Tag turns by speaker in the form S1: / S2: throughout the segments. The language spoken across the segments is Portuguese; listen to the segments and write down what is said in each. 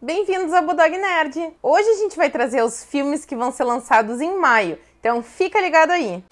S1: Bem-vindos ao Bulldog Nerd! Hoje a gente vai trazer os filmes que vão ser lançados em maio, então fica ligado aí!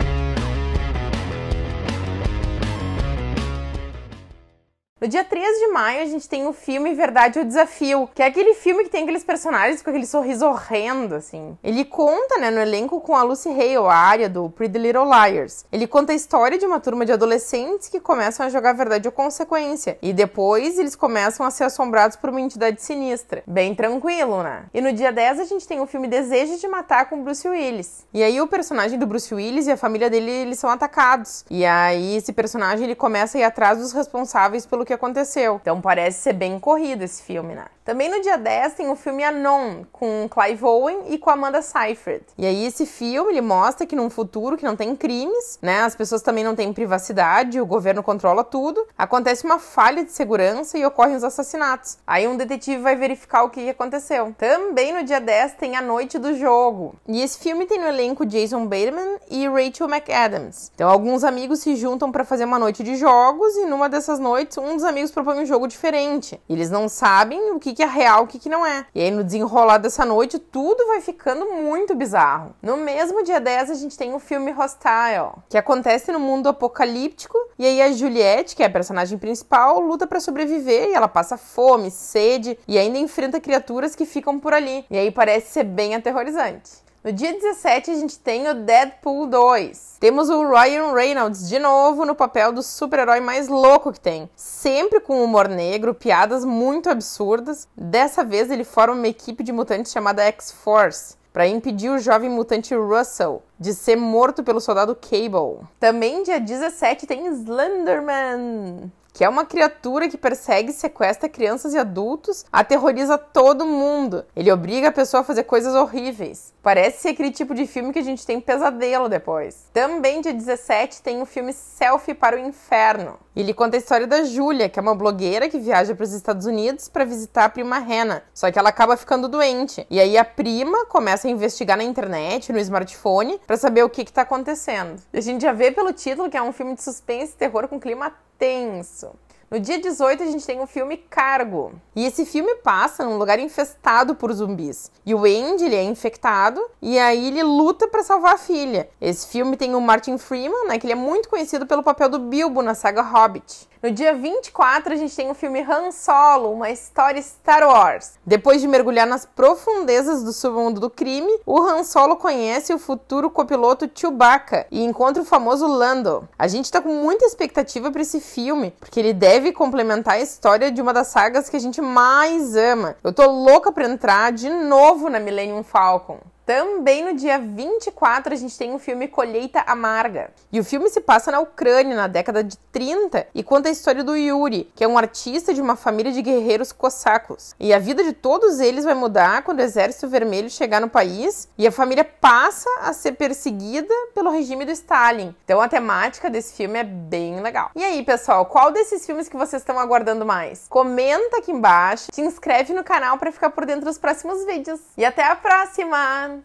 S1: No dia 3 de maio, a gente tem o filme Verdade ou Desafio, que é aquele filme que tem aqueles personagens com aquele sorriso horrendo, assim. Ele conta, né, no elenco com a Lucy Hale, a área do Pretty Little Liars. Ele conta a história de uma turma de adolescentes que começam a jogar Verdade ou Consequência, e depois eles começam a ser assombrados por uma entidade sinistra. Bem tranquilo, né? E no dia 10, a gente tem o filme Desejo de Matar com Bruce Willis. E aí o personagem do Bruce Willis e a família dele, eles são atacados. E aí esse personagem, ele começa a ir atrás dos responsáveis pelo que aconteceu. Então parece ser bem corrido esse filme, né? Também no dia 10 tem o filme Anon, com Clive Owen e com Amanda Seyfried. E aí esse filme, ele mostra que num futuro que não tem crimes, né, as pessoas também não têm privacidade, o governo controla tudo, acontece uma falha de segurança e ocorrem os assassinatos. Aí um detetive vai verificar o que aconteceu. Também no dia 10 tem A Noite do Jogo. E esse filme tem no elenco Jason Bateman e Rachel McAdams. Então alguns amigos se juntam para fazer uma noite de jogos e numa dessas noites um dos amigos propõe um jogo diferente. Eles não sabem o que que é real, o que, que não é. E aí no desenrolar dessa noite, tudo vai ficando muito bizarro. No mesmo dia 10, a gente tem o filme Hostile, que acontece no mundo apocalíptico, e aí a Juliette, que é a personagem principal, luta para sobreviver e ela passa fome, sede e ainda enfrenta criaturas que ficam por ali. E aí parece ser bem aterrorizante. No dia 17, a gente tem o Deadpool 2. Temos o Ryan Reynolds de novo no papel do super-herói mais louco que tem. Sempre com humor negro, piadas muito absurdas. Dessa vez, ele forma uma equipe de mutantes chamada X-Force para impedir o jovem mutante Russell de ser morto pelo soldado Cable. Também dia 17 tem Slenderman que é uma criatura que persegue e sequestra crianças e adultos, aterroriza todo mundo. Ele obriga a pessoa a fazer coisas horríveis. Parece ser aquele tipo de filme que a gente tem pesadelo depois. Também de 17 tem o filme Selfie para o Inferno. Ele conta a história da Júlia, que é uma blogueira que viaja para os Estados Unidos para visitar a prima Rena. só que ela acaba ficando doente. E aí a prima começa a investigar na internet, no smartphone, para saber o que está acontecendo. A gente já vê pelo título que é um filme de suspense e terror com clima tenso. No dia 18, a gente tem o filme Cargo. E esse filme passa num lugar infestado por zumbis. E o Andy, ele é infectado, e aí ele luta para salvar a filha. Esse filme tem o Martin Freeman, né, que ele é muito conhecido pelo papel do Bilbo na saga Hobbit. No dia 24, a gente tem o filme Han Solo, uma história Star Wars. Depois de mergulhar nas profundezas do submundo do crime, o Han Solo conhece o futuro copiloto Chewbacca e encontra o famoso Lando. A gente tá com muita expectativa para esse filme, porque ele deve deve complementar a história de uma das sagas que a gente mais ama. Eu tô louca pra entrar de novo na Millennium Falcon. Também no dia 24 a gente tem o filme Colheita Amarga. E o filme se passa na Ucrânia na década de 30 e conta a história do Yuri, que é um artista de uma família de guerreiros cosacos E a vida de todos eles vai mudar quando o Exército Vermelho chegar no país e a família passa a ser perseguida pelo regime do Stalin. Então a temática desse filme é bem legal. E aí, pessoal, qual desses filmes que vocês estão aguardando mais? Comenta aqui embaixo, se inscreve no canal para ficar por dentro dos próximos vídeos. E até a próxima!